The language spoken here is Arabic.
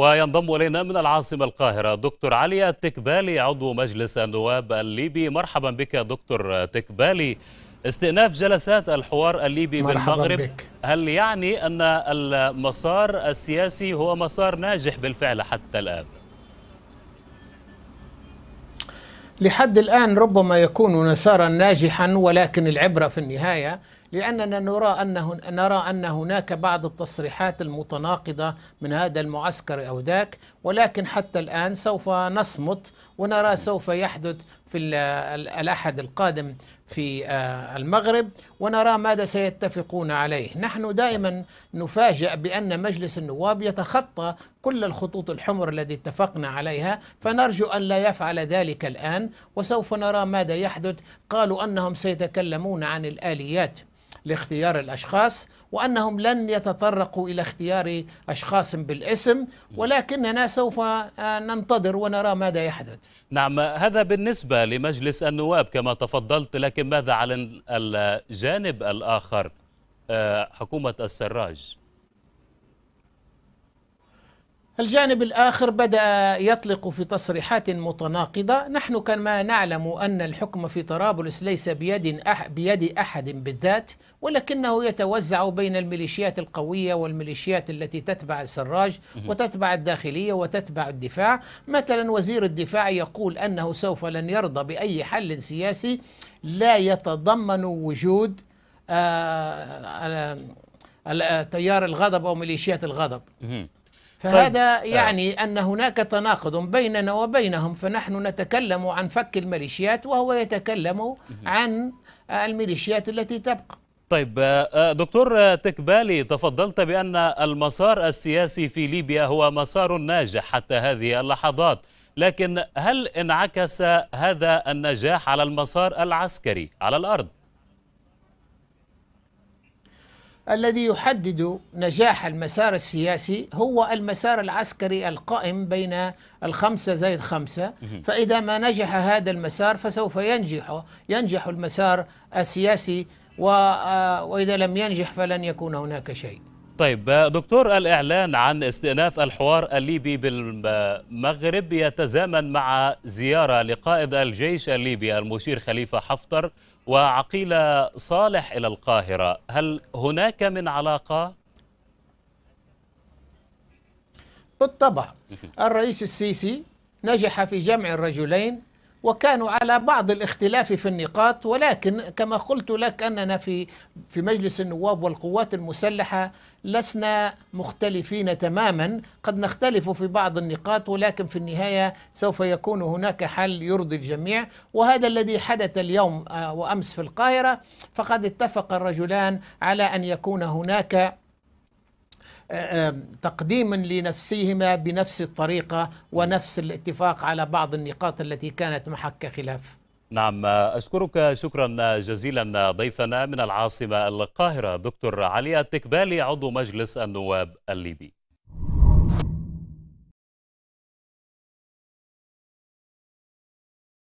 وينضم الينا من العاصمه القاهره دكتور علي التكبالي عضو مجلس النواب الليبي مرحبا بك دكتور تكبالي استئناف جلسات الحوار الليبي بالمغرب بك. هل يعني ان المسار السياسي هو مسار ناجح بالفعل حتى الان لحد الان ربما يكون مسارا ناجحا ولكن العبره في النهايه لأننا نرى أنه نرى أن هناك بعض التصريحات المتناقضة من هذا المعسكر أو ذاك ولكن حتى الآن سوف نصمت ونرى سوف يحدث في الأحد القادم في آه، المغرب ونرى ماذا سيتفقون عليه نحن دائما نفاجأ بأن مجلس النواب يتخطى كل الخطوط الحمر التي اتفقنا عليها فنرجو أن لا يفعل ذلك الآن وسوف نرى ماذا يحدث قالوا أنهم سيتكلمون عن الآليات لاختيار الأشخاص وأنهم لن يتطرقوا إلى اختيار أشخاص بالاسم ولكننا سوف آه، ننتظر ونرى ماذا يحدث نعم هذا بالنسبة لمجلس النواب كما تفضلت لكن ماذا على الجانب الآخر آه، حكومة السراج الجانب الآخر بدأ يطلق في تصريحات متناقضة نحن كما نعلم أن الحكم في طرابلس ليس بيد, أح بيد أحد بالذات ولكنه يتوزع بين الميليشيات القوية والميليشيات التي تتبع السراج وتتبع الداخلية وتتبع الدفاع مثلا وزير الدفاع يقول أنه سوف لن يرضى بأي حل سياسي لا يتضمن وجود آآ آه، آه، آه، تيار الغضب أو ميليشيات الغضب فهذا طيب. آه. يعني أن هناك تناقض بيننا وبينهم فنحن نتكلم عن فك الميليشيات وهو يتكلم عن الميليشيات التي تبقى طيب آه، آه، دكتور تكبالي تفضلت بأن المسار السياسي في ليبيا هو مسار ناجح حتى هذه اللحظات لكن هل انعكس هذا النجاح على المسار العسكري على الأرض؟ الذي يحدد نجاح المسار السياسي هو المسار العسكري القائم بين الخمسة زائد خمسة فإذا ما نجح هذا المسار فسوف ينجح ينجح المسار السياسي آه، وإذا لم ينجح فلن يكون هناك شيء طيب آه، دكتور الإعلان عن استئناف الحوار الليبي بالمغرب يتزامن مع زيارة لقائد الجيش الليبي المشير خليفة حفتر وعقيل صالح إلى القاهرة هل هناك من علاقة؟ بالطبع الرئيس السيسي نجح في جمع الرجلين وكانوا على بعض الاختلاف في النقاط ولكن كما قلت لك أننا في في مجلس النواب والقوات المسلحة لسنا مختلفين تماما قد نختلف في بعض النقاط ولكن في النهاية سوف يكون هناك حل يرضي الجميع وهذا الذي حدث اليوم آه، وأمس في القاهرة فقد اتفق الرجلان على أن يكون هناك آه، تقديما لنفسهما بنفس الطريقة ونفس الاتفاق على بعض النقاط التي كانت محك خلاف نعم أشكرك شكرا جزيلا ضيفنا من العاصمة القاهرة دكتور علي التكبالي عضو مجلس النواب الليبي